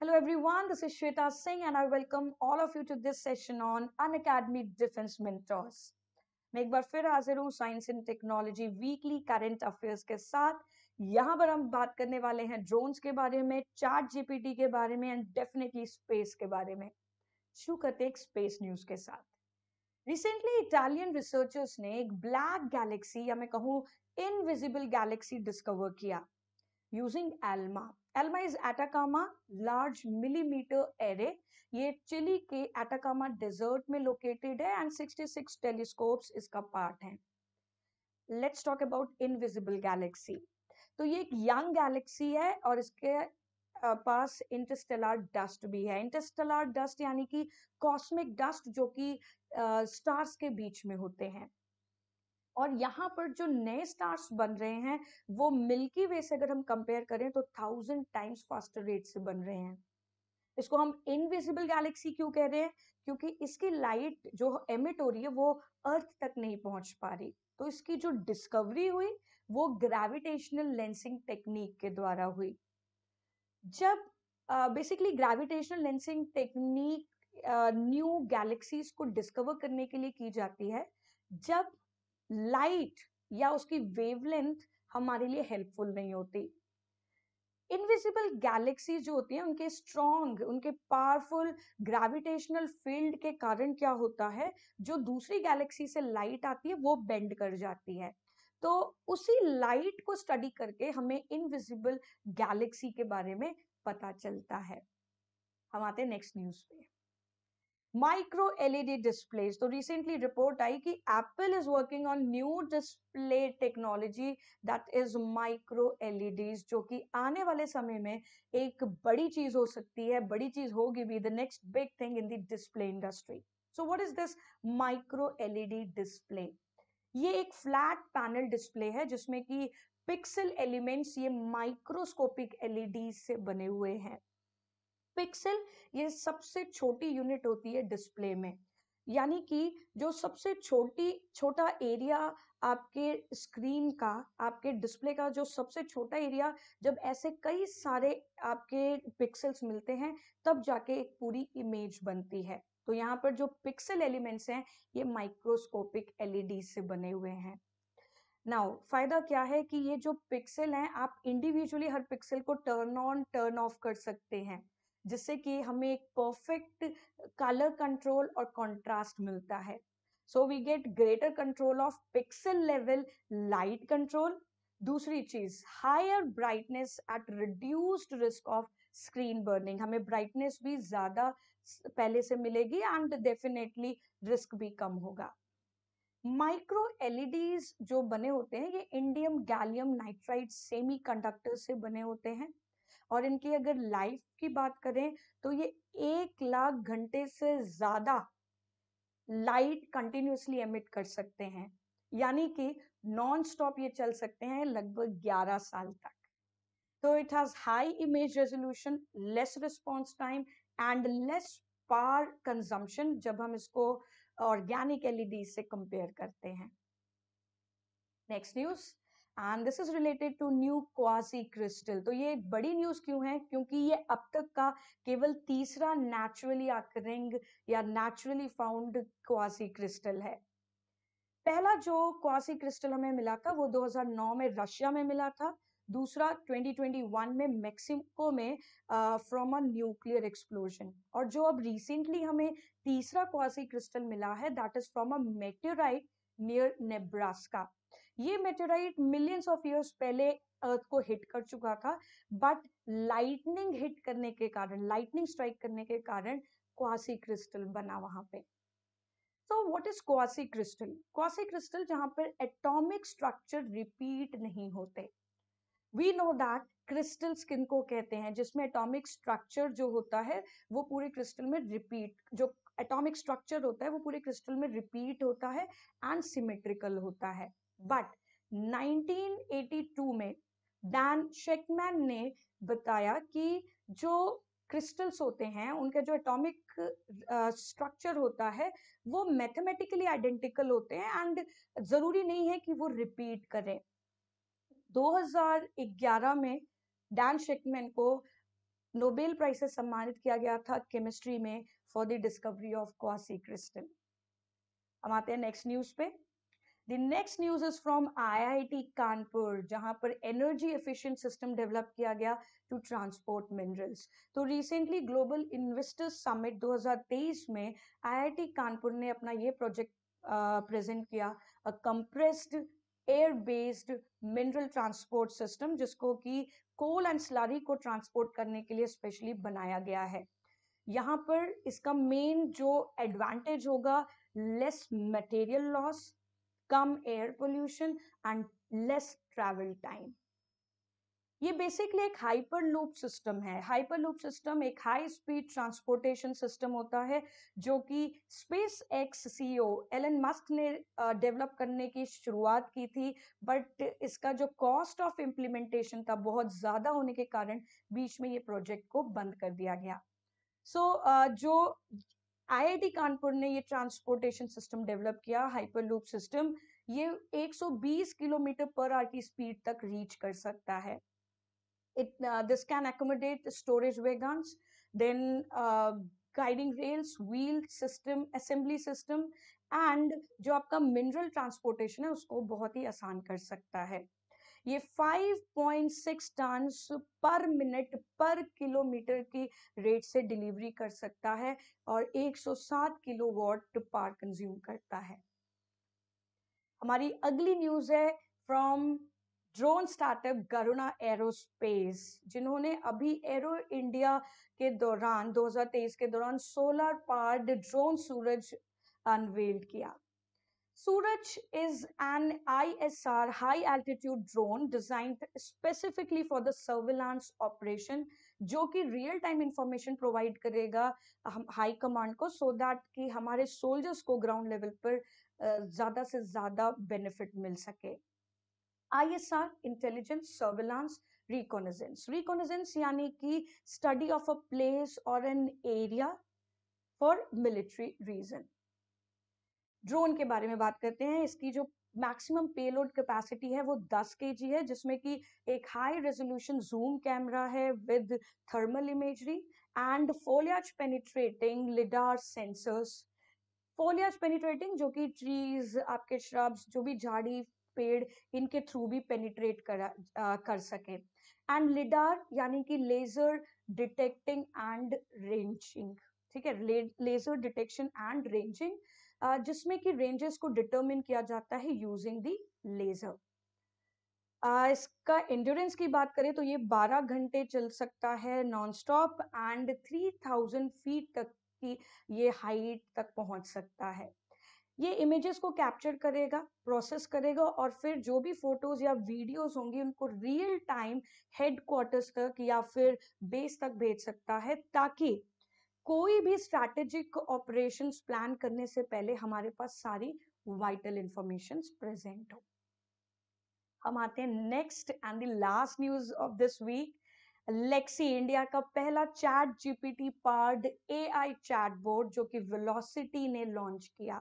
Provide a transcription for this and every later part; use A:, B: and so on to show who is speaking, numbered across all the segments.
A: Hello everyone, this is Shweta Singh and I welcome all of you to this session on academy Defense Mentors. मैं एक बार फिर हाजिर हूँ science and technology weekly current affairs के साथ यहाँ पर हम बात करने वाले हैं ड्रोन्स के बारे में चार्ट जीपीटी के बारे में एंड डेफिनेटली स्पेस के बारे में शुरू करते एक स्पेस न्यूज के साथ रिसेंटली इटालियन रिसर्चर्स ने एक ब्लैक गैलेक्सी या मैं कहूँ इनविजिबल गैलेक्सी डिस्कवर किया using ALMA is Atacama large millimetre array ये चिली के एटाकामा डेजर्ट में लोकेटेड है एंड 66 टेलीस्कोप्स इसका पार्ट है let's talk about invisible galaxy तो ये एक यंग गैलेक्सी है और इसके पास इंटरस्टेलर डस्ट भी है इंटरस्टेलर डस्ट यानी कि कॉस्मिक डस्ट जो कि स्टार्स के बीच में होते हैं और यहाँ पर जो नए स्टार्स बन रहे हैं वो मिल्की वे से अगर हम कंपेयर करें तो थाउजेंड टाइम्स फास्टर रेट से बन रहे हैं इसको हम इनविजिबल गैलेक्सी क्यों कह रहे हैं क्योंकि इसकी लाइट जो एमिट हो रही है वो अर्थ तक नहीं पहुंच पा रही तो इसकी जो डिस्कवरी हुई वो ग्रेविटेशनल लेंसिंग टेक्निक के द्वारा हुई जब basically gravitational lensing technique new galaxies को डिस्कवर करने के लिए की जाती है जब लाइट या उसकी वेवलेंथ हमारे लिए हेल्पफुल नहीं होती इनविजिबल गैलेक्सी जो होती है उनके स्ट्रॉन्ग उनके पावरफुल ग्रेविटेशनल फील्ड के कारण क्या होता है जो दूसरी गैलेक्सी से लाइट आती है वो बेंड कर जाती है तो उसी लाइट को स्टडी करके हमें इनविजिबल गैलेक्सी के बारे में पता चलता है हम आते हैं नेक्स्ट न्यूज पे माइक्रो एलईडी डिस्प्ले तो रिसेंटली रिपोर्ट आई कि Apple is working on new display technology that is micro LEDs जो कि आने वाले समय में एक बड़ी चीज हो सकती है बड़ी चीज होगी भी the next big thing in the display industry so what is this micro LED display ये एक फ्लैट पैनल डिस्प्ले है जिसमें कि पिक्सल एलिमेंट्स ये माइक्रोस्कोपिक एलईडी e से बने हुए हैं पिक्सल ये सबसे छोटी यूनिट होती है डिस्प्ले में यानी कि जो सबसे छोटी छोटा एरिया आपके स्क्रीन का आपके डिस्प्ले का जो सबसे छोटा एरिया जब ऐसे कई सारे आपके पिक्सल्स मिलते हैं तब जाके एक पूरी इमेज बनती है तो यहाँ पर जो पिक्सल एलिमेंट्स हैं ये माइक्रोस्कोपिक एलईडी से बने हुए हैं नाउ फायदा क्या है कि ये जो पिक्सल हैं आप इंडिविजुअली हर पिक्सल को टर्न ऑन टर्न ऑफ कर सकते हैं जिससे कि हमें एक परफेक्ट कलर कंट्रोल और कंट्रास्ट मिलता है so we get greater control of pixel level light control दूसरी चीज higher brightness at reduced risk of screen burning हमें ब्राइटनेस भी ज्यादा पहले से मिलेगी एंड डेफिनेटली रिस्क भी कम होगा माइक्रो एलईडीज e जो बने होते हैं ये इंडियम गैलियम नाइट्राइड सेमीकंडक्टर से बने होते हैं और इनकी अगर लाइफ की बात करें तो ये एक लाख घंटे से ज़्यादा लाइट कंटिन्यूसली एमिट कर सकते हैं यानी कि नॉन स्टॉप ये चल सकते हैं लगभग ग्यारह साल तक तो it has high image resolution less response time and less power consumption जब हम इसको ऑर्गेनिक एलईडी से कंपेयर करते हैं next news and this is related to new quasi crystal तो ये बड़ी न्यूज क्यों है क्योंकि ये अब तक का केवल तीसरा नेचुरली अकरिंग या नेचुरली फाउंड क्वासी क्रिस्टल है पहला जो क्वासी क्रिस्टल हमें मिला था वो 2009 में रशिया में मिला था दूसरा 2021 में मेक्सिको में फ्रॉम अ न्यूक्लियर एक्सप्लोजन और जो अब रिसेंटली हमें तीसरा क्वासी क्रिस्टल मिला है that is from a meteorite near Nebraska ये मेटेराइट मिलियंस ऑफ ईयर्स पहले अर्थ को हिट कर चुका था बट लाइटनिंग हिट करने के कारण लाइटनिंग स्ट्राइक करने के कारण क्वासी क्रिस्टल बना वहां पे so what is quasi crystal quasi crystal जहां पर एटॉमिक स्ट्रक्चर रिपीट नहीं होते वी नो दैट क्रिस्टल स्किन को कहते हैं जिसमें एटॉमिक स्ट्रक्चर जो होता है वो पूरे क्रिस्टल में रिपीट जो एटॉमिक स्ट्रक्चर होता है वो पूरे क्रिस्टल में रिपीट होता है एंड सिमेट्रिकल होता है बट 1982 में डैन शेकमैन ने बताया कि जो क्रिस्टल्स होते हैं उनका जो एटॉमिक स्ट्रक्चर uh, होता है वो मैथमेटिकली आइडेंटिकल होते हैं एंड जरूरी नहीं है कि वो रिपीट करें 2011 में डैन शेकमैन को नोबेल प्राइज से सम्मानित किया गया था केमिस्ट्री में for the discovery of quasi crystal हम आते हैं नेक्स्ट न्यूज पे The next news is from IIT Kanpur, जहां पर एनर्जी एफिशिएंट सिस्टम डेवलप किया गया टू ट्रांसपोर्ट मिनरल्स तो रिसेंटली ग्लोबल इन्वेस्टर्स समिट 2023 में आईआईटी कानपुर ने अपना ये प्रोजेक्ट प्रेजेंट किया a compressed air based mineral transport system जिसको कि कोल एंड स्लरी को ट्रांसपोर्ट करने के लिए स्पेशली बनाया गया है यहाँ पर इसका मेन जो एडवांटेज होगा लेस मटेरियल लॉस कम air pollution and less travel time ये बेसिकली एक हाइपर लूप सिस्टम है हाइपर लूप सिस्टम एक हाई स्पीड ट्रांसपोर्टेशन सिस्टम होता है जो कि SpaceX CEO Elon Musk ने डेवलप करने की शुरुआत की थी बट इसका जो कॉस्ट ऑफ इम्प्लीमेंटेशन था बहुत ज़्यादा होने के कारण बीच में ये प्रोजेक्ट को बंद कर दिया गया सो so, uh, जो आईआईटी कानपुर ने ये ट्रांसपोर्टेशन सिस्टम डेवलप किया हाइपरलूप सिस्टम ये 120 किलोमीटर पर आर की स्पीड तक रीच कर सकता है this can accommodate storage wagon then guiding rails wheel system assembly system and जो आपका मिनरल ट्रांसपोर्टेशन है उसको बहुत ही आसान कर सकता है ये 5.6 टन्स पर मिनट पर किलोमीटर की रेट से डिलीवरी कर सकता है और 107 किलोवाट पार कंज्यूम करता है हमारी अगली न्यूज है from drone startup Garuda aerospace जिन्होंने अभी एरो इंडिया के दौरान 2023 के दौरान solar powered drone Suraj unveiled किया Suraj is an ISR high altitude drone designed specifically for the surveillance operation जो कि real time information provide करेगा high command को so that कि हमारे soldiers को ground level पर ज़्यादा से ज़्यादा benefit मिल सके ISR intelligence surveillance reconnaissance reconnaissance यानी कि study of a place or an area for military reason drone के बारे में बात करते हैं इसकी जो मैक्सिमम पेलोड कैपेसिटी है वो दस के जी है जिसमें कि एक हाई रेजोल्यूशन जूम कैमरा है with thermal imagery and foliage penetrating lidar sensors foliage penetrating जो कि ट्रीज आपके श्रब्स जो भी झाड़ी पेड़ इनके थ्रू भी पेनिट्रेट कर आ, कर सके एंड लिडार यानी कि लेजर डिटेक्टिंग एंड रेंजिंग ठीक है लेजर डिटेक्शन एंड रेंजिंग जिसमें कि रेंजेस को डिटरमिन किया जाता है यूजिंग दी लेजर इसका एंड्योरेंस की बात करें तो ये 12 घंटे चल सकता है नॉन स्टॉप एंड 3000 फीट तक की ये हाइट तक पहुंच सकता है ये इमेजेस को कैप्चर करेगा प्रोसेस करेगा और फिर जो भी फोटोज या वीडियोस होंगी उनको रियल टाइम हेडक्वार्टर्स तक या फिर बेस तक भेज सकता है ताकि कोई भी स्ट्रैटेजिक ऑपरेशन प्लान करने से पहले हमारे पास सारी वाइटल इंफॉर्मेशन प्रेजेंट हो हम आते हैं next and the last news of this week Lexi India का पहला chat GPT powered AI chat bot जो कि वेलोसिटी ने लॉन्च किया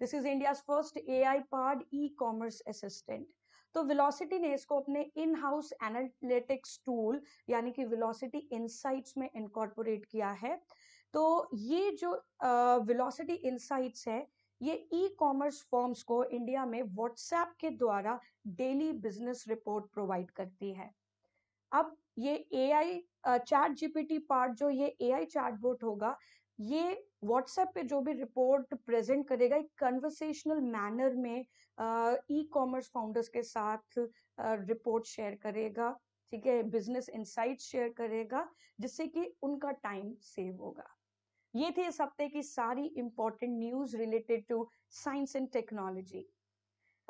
A: this is India first AI powered e commerce assistant तो वेलोसिटी ने इसको अपने इन हाउस एनालिटिक्स टूल यानी कि वेलोसिटी इनसाइट्स में इनकॉर्पोरेट किया है तो ये जो वेलोसिटी इंसाइट्स है ये ई कॉमर्स फॉर्म्स को इंडिया में व्हाट्सएप के द्वारा डेली बिजनेस रिपोर्ट प्रोवाइड करती है अब ये A I chat GPT part जो ये ए आई चैट होगा ये व्हाट्सएप पे जो भी रिपोर्ट प्रेजेंट करेगा एक कन्वर्सेशनल मैनर में ई कॉमर्स फाउंडर्स के साथ रिपोर्ट uh, शेयर करेगा ठीक है बिजनेस इंसाइट शेयर करेगा जिससे कि उनका टाइम सेव होगा ये थी इस हफ्ते की सारी important news related to science and technology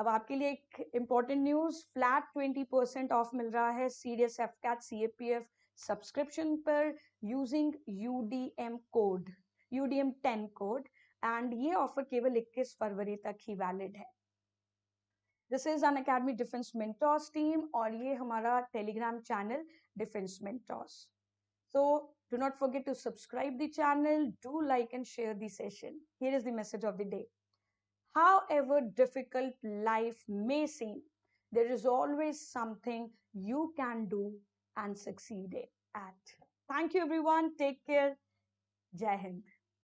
A: अब आपके लिए एक important news flat twenty percent off मिल रहा है सीरियस F CAT C A P F subscription पर using U D M code U D M ten code and ये ऑफर केवल 21 फरवरी तक ही वैलिड है this is Unacademy defence mentors team और ये हमारा टेलीग्राम चैनल डिफेंस मिनटॉस तो Do not forget to subscribe the channel, do like and share the session. Here is the message of the day. However difficult life may seem, there is always something you can do and succeed at. Thank you everyone. Take care. Jai Hind.